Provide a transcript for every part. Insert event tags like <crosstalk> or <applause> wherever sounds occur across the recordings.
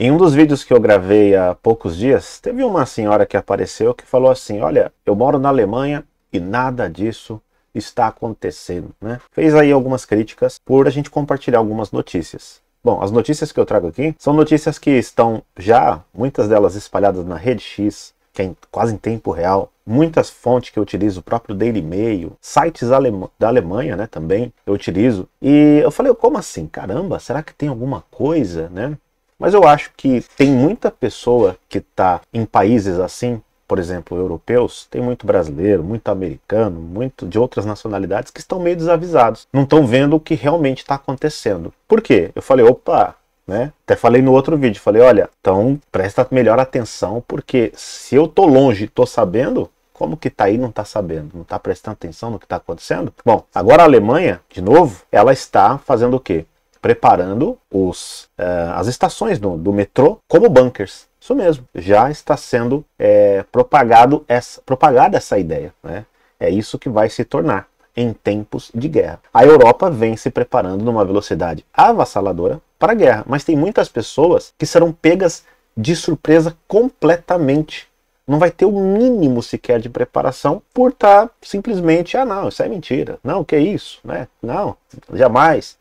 Em um dos vídeos que eu gravei há poucos dias, teve uma senhora que apareceu que falou assim: Olha, eu moro na Alemanha e nada disso está acontecendo, né? Fez aí algumas críticas por a gente compartilhar algumas notícias. Bom, as notícias que eu trago aqui são notícias que estão já, muitas delas espalhadas na rede X, que é quase em tempo real. Muitas fontes que eu utilizo, o próprio Daily Mail, sites da Alemanha, né, também eu utilizo. E eu falei, como assim? Caramba, será que tem alguma coisa, né? Mas eu acho que tem muita pessoa que está em países assim, por exemplo, europeus, tem muito brasileiro, muito americano, muito de outras nacionalidades que estão meio desavisados, não estão vendo o que realmente está acontecendo. Por quê? Eu falei, opa, né? Até falei no outro vídeo, falei, olha, então presta melhor atenção, porque se eu tô longe e tô sabendo, como que tá aí não tá sabendo? Não tá prestando atenção no que tá acontecendo? Bom, agora a Alemanha, de novo, ela está fazendo o quê? preparando os, uh, as estações do, do metrô como bunkers. Isso mesmo, já está sendo é, propagado essa, propagada essa ideia. Né? É isso que vai se tornar em tempos de guerra. A Europa vem se preparando numa velocidade avassaladora para a guerra, mas tem muitas pessoas que serão pegas de surpresa completamente. Não vai ter o mínimo sequer de preparação por estar tá simplesmente, ah, não, isso é mentira, não, que é isso, né? Não, jamais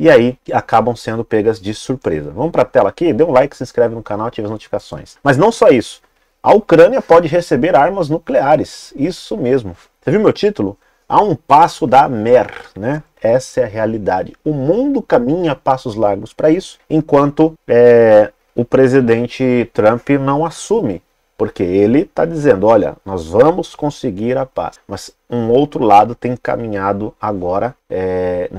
e aí acabam sendo pegas de surpresa. Vamos para a tela aqui, dê um like, se inscreve no canal, ative as notificações. Mas não só isso. A Ucrânia pode receber armas nucleares. Isso mesmo. Você viu meu título? Há um passo da mer, né? Essa é a realidade. O mundo caminha passos largos para isso, enquanto é, o presidente Trump não assume porque ele está dizendo, olha, nós vamos conseguir a paz. Mas um outro lado tem caminhado agora é,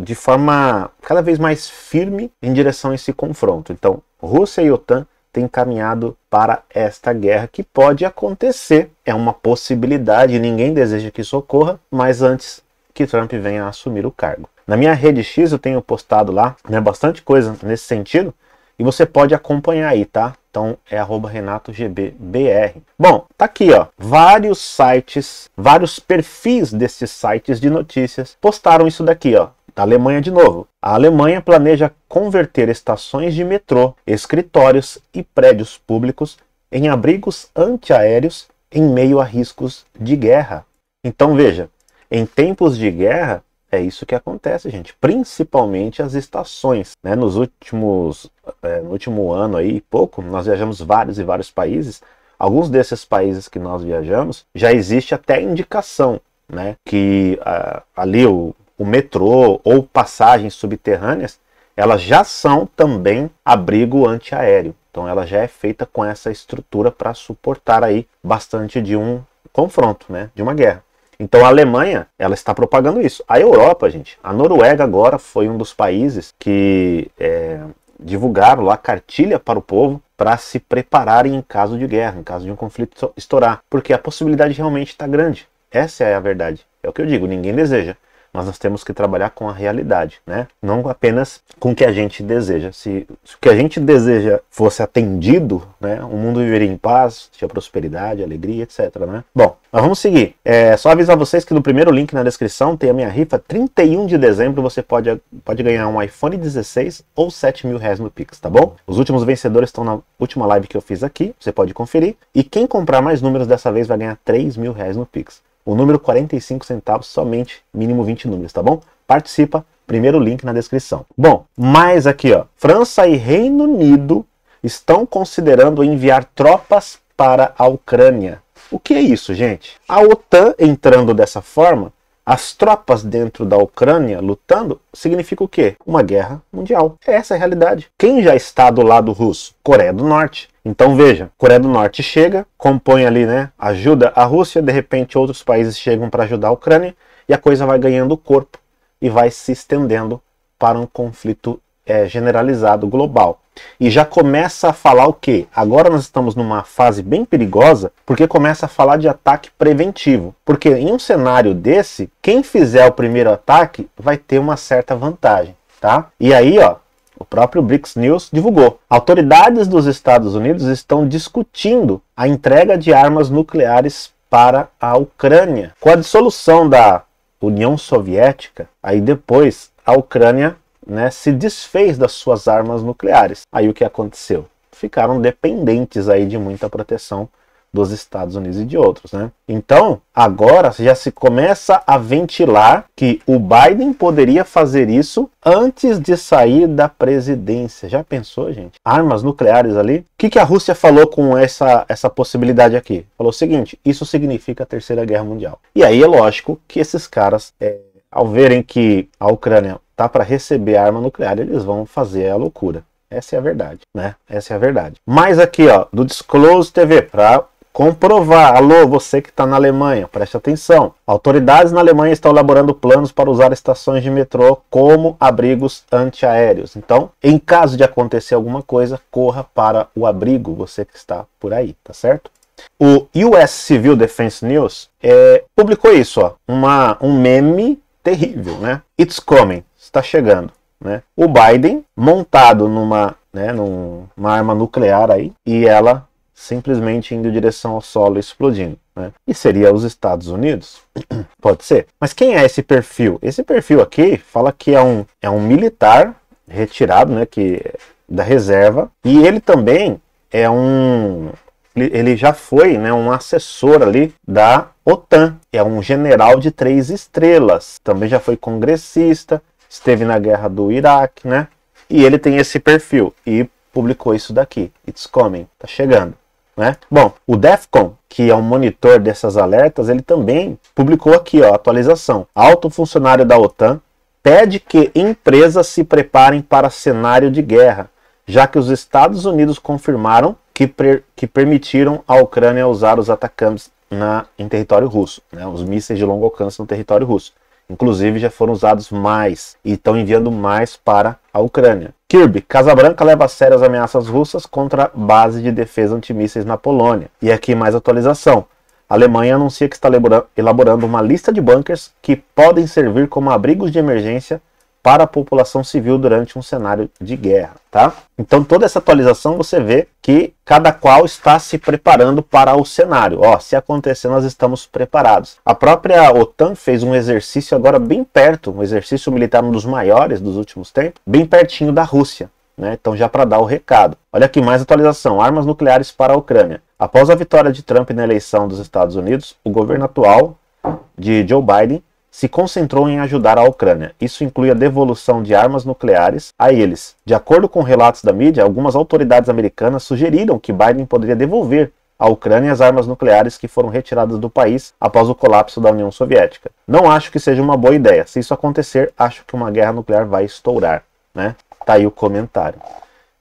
de forma cada vez mais firme em direção a esse confronto. Então, Rússia e OTAN têm caminhado para esta guerra que pode acontecer. É uma possibilidade, ninguém deseja que isso ocorra, mas antes que Trump venha a assumir o cargo. Na minha rede X eu tenho postado lá né, bastante coisa nesse sentido e você pode acompanhar aí, tá? Então é renatogbbr. Bom, tá aqui ó, vários sites, vários perfis desses sites de notícias postaram isso daqui ó. A Alemanha de novo. A Alemanha planeja converter estações de metrô, escritórios e prédios públicos em abrigos antiaéreos em meio a riscos de guerra. Então veja, em tempos de guerra, é isso que acontece, gente. Principalmente as estações. Né? Nos últimos, é, no último ano aí pouco, nós viajamos vários e vários países. Alguns desses países que nós viajamos já existe até indicação, né? Que ah, ali o o metrô ou passagens subterrâneas, elas já são também abrigo antiaéreo. Então ela já é feita com essa estrutura para suportar aí bastante de um confronto, né, de uma guerra. Então a Alemanha, ela está propagando isso. A Europa, gente, a Noruega agora foi um dos países que é, divulgaram lá cartilha para o povo para se prepararem em caso de guerra, em caso de um conflito estourar, porque a possibilidade realmente está grande. Essa é a verdade. É o que eu digo, ninguém deseja mas nós temos que trabalhar com a realidade, né? Não apenas com o que a gente deseja. Se, se o que a gente deseja fosse atendido, né, o mundo viveria em paz, tinha prosperidade, alegria, etc. Né? Bom, mas vamos seguir. É só avisar vocês que no primeiro link na descrição tem a minha rifa. 31 de dezembro você pode, pode ganhar um iPhone 16 ou 7 mil reais no Pix, tá bom? Os últimos vencedores estão na última live que eu fiz aqui, você pode conferir. E quem comprar mais números dessa vez vai ganhar 3 mil reais no Pix o número 45 centavos, somente mínimo 20 números, tá bom? Participa, primeiro link na descrição. Bom, mais aqui, ó. França e Reino Unido estão considerando enviar tropas para a Ucrânia. O que é isso, gente? A OTAN entrando dessa forma as tropas dentro da Ucrânia lutando, significa o quê? Uma guerra mundial. Essa é essa a realidade. Quem já está do lado russo? Coreia do Norte. Então veja, Coreia do Norte chega, compõe ali, né, ajuda a Rússia, de repente outros países chegam para ajudar a Ucrânia e a coisa vai ganhando corpo e vai se estendendo para um conflito é, generalizado global. E já começa a falar o quê? Agora nós estamos numa fase bem perigosa, porque começa a falar de ataque preventivo. Porque em um cenário desse, quem fizer o primeiro ataque vai ter uma certa vantagem, tá? E aí, ó, o próprio BRICS News divulgou. Autoridades dos Estados Unidos estão discutindo a entrega de armas nucleares para a Ucrânia. Com a dissolução da União Soviética, aí depois a Ucrânia né, se desfez das suas armas nucleares. Aí o que aconteceu? Ficaram dependentes aí de muita proteção dos Estados Unidos e de outros, né? Então, agora já se começa a ventilar que o Biden poderia fazer isso antes de sair da presidência. Já pensou, gente? Armas nucleares ali? O que, que a Rússia falou com essa, essa possibilidade aqui? Falou o seguinte: isso significa a Terceira Guerra Mundial. E aí é lógico que esses caras, é, ao verem que a Ucrânia tá para receber a arma nuclear, eles vão fazer a loucura. Essa é a verdade, né? Essa é a verdade. Mais aqui, ó, do Disclose TV, para comprovar. Alô, você que está na Alemanha, preste atenção. Autoridades na Alemanha estão elaborando planos para usar estações de metrô como abrigos antiaéreos. Então, em caso de acontecer alguma coisa, corra para o abrigo, você que está por aí, tá certo? O US Civil Defense News é, publicou isso, ó, uma, um meme terrível, né? It's coming está chegando. Né? O Biden montado numa, né, numa arma nuclear aí e ela simplesmente indo em direção ao solo explodindo. Né? E seria os Estados Unidos? <clears throat> Pode ser. Mas quem é esse perfil? Esse perfil aqui fala que é um, é um militar retirado né, que, da reserva e ele também é um. Ele já foi né, um assessor ali da OTAN. É um general de três estrelas. Também já foi congressista, esteve na guerra do Iraque, né? E ele tem esse perfil e publicou isso daqui. It's coming, tá chegando. Né? Bom, o DEFCON, que é um monitor dessas alertas, ele também publicou aqui ó, atualização. Alto funcionário da OTAN pede que empresas se preparem para cenário de guerra, já que os Estados Unidos confirmaram que, que permitiram à Ucrânia usar os atacantes na, em território russo, né, os mísseis de longo alcance no território russo. Inclusive já foram usados mais e estão enviando mais para a Ucrânia. Kirby, Casa Branca leva a sério as ameaças russas contra a base de defesa antimísseis na Polônia. E aqui mais atualização. A Alemanha anuncia que está elaborando uma lista de bunkers que podem servir como abrigos de emergência para a população civil durante um cenário de guerra, tá? Então toda essa atualização você vê que cada qual está se preparando para o cenário. Ó, se acontecer nós estamos preparados. A própria OTAN fez um exercício agora bem perto, um exercício militar um dos maiores dos últimos tempos, bem pertinho da Rússia. Né? Então, já para dar o recado. Olha aqui mais atualização: armas nucleares para a Ucrânia. Após a vitória de Trump na eleição dos Estados Unidos, o governo atual de Joe Biden se concentrou em ajudar a Ucrânia. Isso inclui a devolução de armas nucleares a eles. De acordo com relatos da mídia, algumas autoridades americanas sugeriram que Biden poderia devolver à Ucrânia as armas nucleares que foram retiradas do país após o colapso da União Soviética. Não acho que seja uma boa ideia. Se isso acontecer, acho que uma guerra nuclear vai estourar, né? Tá aí o comentário.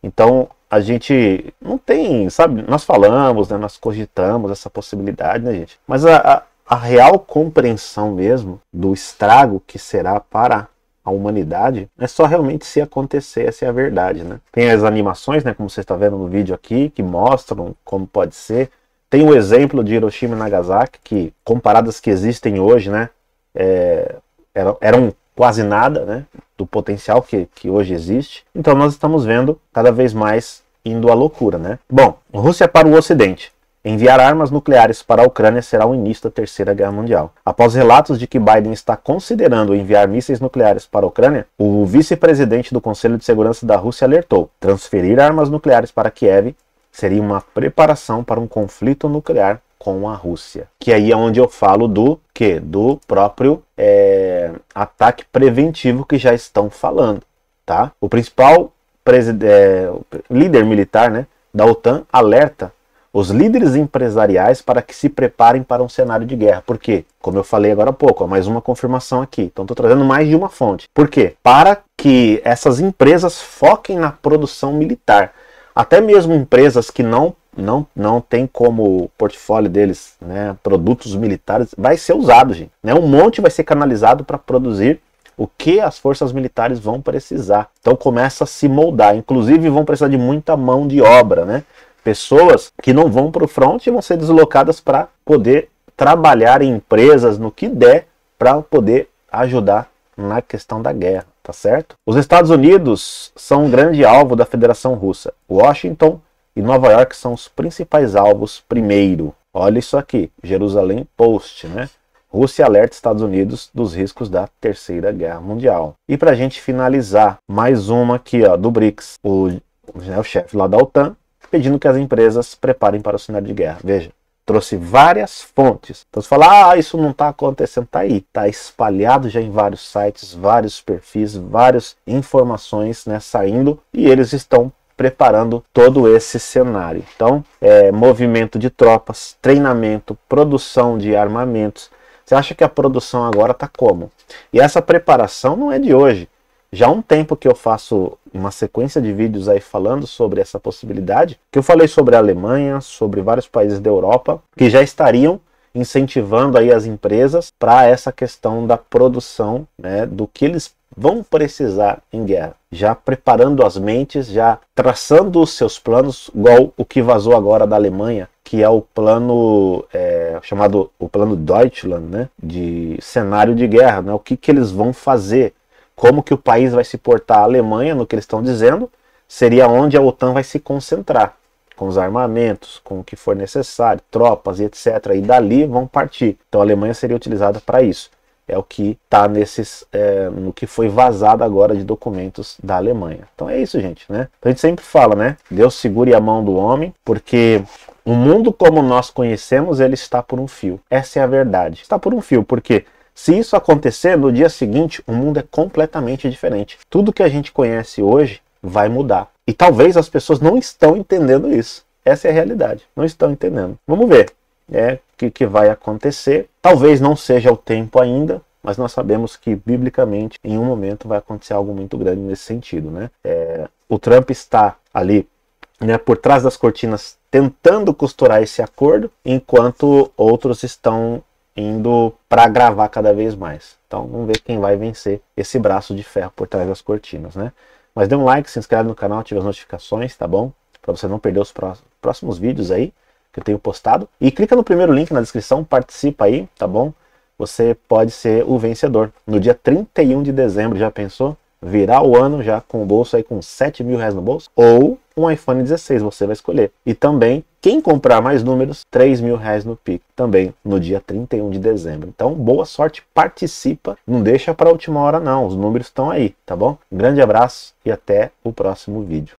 Então, a gente não tem, sabe, nós falamos, né, nós cogitamos essa possibilidade, né, gente? Mas a, a a real compreensão mesmo do estrago que será para a humanidade é só realmente se acontecer essa é a verdade, né? Tem as animações, né, como você está vendo no vídeo aqui, que mostram como pode ser. Tem o exemplo de Hiroshima e Nagasaki, que comparadas que existem hoje, né, é, eram, eram quase nada, né, do potencial que, que hoje existe. Então nós estamos vendo cada vez mais indo à loucura, né? Bom, Rússia para o Ocidente. Enviar armas nucleares para a Ucrânia será o início da Terceira Guerra Mundial. Após relatos de que Biden está considerando enviar mísseis nucleares para a Ucrânia, o vice-presidente do Conselho de Segurança da Rússia alertou: transferir armas nucleares para Kiev seria uma preparação para um conflito nuclear com a Rússia. Que aí é onde eu falo do que? Do próprio é, ataque preventivo que já estão falando. Tá? O principal é, líder militar né, da OTAN alerta os líderes empresariais para que se preparem para um cenário de guerra. Por quê? Como eu falei agora há pouco, ó, mais uma confirmação aqui. Então estou trazendo mais de uma fonte. Por quê? Para que essas empresas foquem na produção militar. Até mesmo empresas que não não, não tem como portfólio deles né, produtos militares, vai ser usado, gente. Né? Um monte vai ser canalizado para produzir o que as forças militares vão precisar. Então começa a se moldar. Inclusive vão precisar de muita mão de obra, né? pessoas que não vão para o front vão ser deslocadas para poder trabalhar em empresas no que der para poder ajudar na questão da guerra, tá certo? Os Estados Unidos são um grande alvo da Federação Russa. Washington e Nova York são os principais alvos primeiro. Olha isso aqui, Jerusalém Post, né? Rússia alerta Estados Unidos dos riscos da Terceira Guerra Mundial. E para a gente finalizar, mais uma aqui ó, do BRICS. O general-chefe né, lá da OTAN pedindo que as empresas preparem para o cenário de guerra. Veja, trouxe várias fontes. Então você fala, ah, isso não está acontecendo. Está aí, está espalhado já em vários sites, vários perfis, várias informações né, saindo e eles estão preparando todo esse cenário. Então, é, movimento de tropas, treinamento, produção de armamentos. Você acha que a produção agora está como? E essa preparação não é de hoje já há um tempo que eu faço uma sequência de vídeos aí falando sobre essa possibilidade, que eu falei sobre a Alemanha, sobre vários países da Europa, que já estariam incentivando aí as empresas para essa questão da produção, né, do que eles vão precisar em guerra, já preparando as mentes, já traçando os seus planos, igual o que vazou agora da Alemanha, que é o plano é, chamado o plano Deutschland, né, de cenário de guerra, né, o que, que eles vão fazer, como que o país vai se portar a Alemanha, no que eles estão dizendo, seria onde a OTAN vai se concentrar, com os armamentos, com o que for necessário, tropas e etc. E dali vão partir. Então a Alemanha seria utilizada para isso. É o que está nesses. É, no que foi vazado agora de documentos da Alemanha. Então é isso, gente, né? Então, a gente sempre fala, né? Deus segure a mão do homem, porque o mundo como nós conhecemos, ele está por um fio. Essa é a verdade. Está por um fio, porque se isso acontecer, no dia seguinte o mundo é completamente diferente. Tudo que a gente conhece hoje vai mudar. E talvez as pessoas não estão entendendo isso. Essa é a realidade. Não estão entendendo. Vamos ver o né, que, que vai acontecer. Talvez não seja o tempo ainda, mas nós sabemos que biblicamente em um momento vai acontecer algo muito grande nesse sentido, né? É, o Trump está ali, né, por trás das cortinas tentando costurar esse acordo, enquanto outros estão indo para gravar cada vez mais. Então vamos ver quem vai vencer esse braço de ferro por trás das cortinas, né? Mas dê um like, se inscreve no canal, ative as notificações, tá bom? Para você não perder os próximos vídeos aí que eu tenho postado. E clica no primeiro link na descrição, participa aí, tá bom? Você pode ser o vencedor. No dia 31 de dezembro, já pensou? Virar o ano já com o bolso aí com 7 mil reais no bolso? Ou um iPhone 16, você vai escolher. E também, quem comprar mais números, 3 mil reais no PIC, também no dia 31 de dezembro. Então, boa sorte, participa, não deixa para a última hora não, os números estão aí, tá bom? grande abraço e até o próximo vídeo.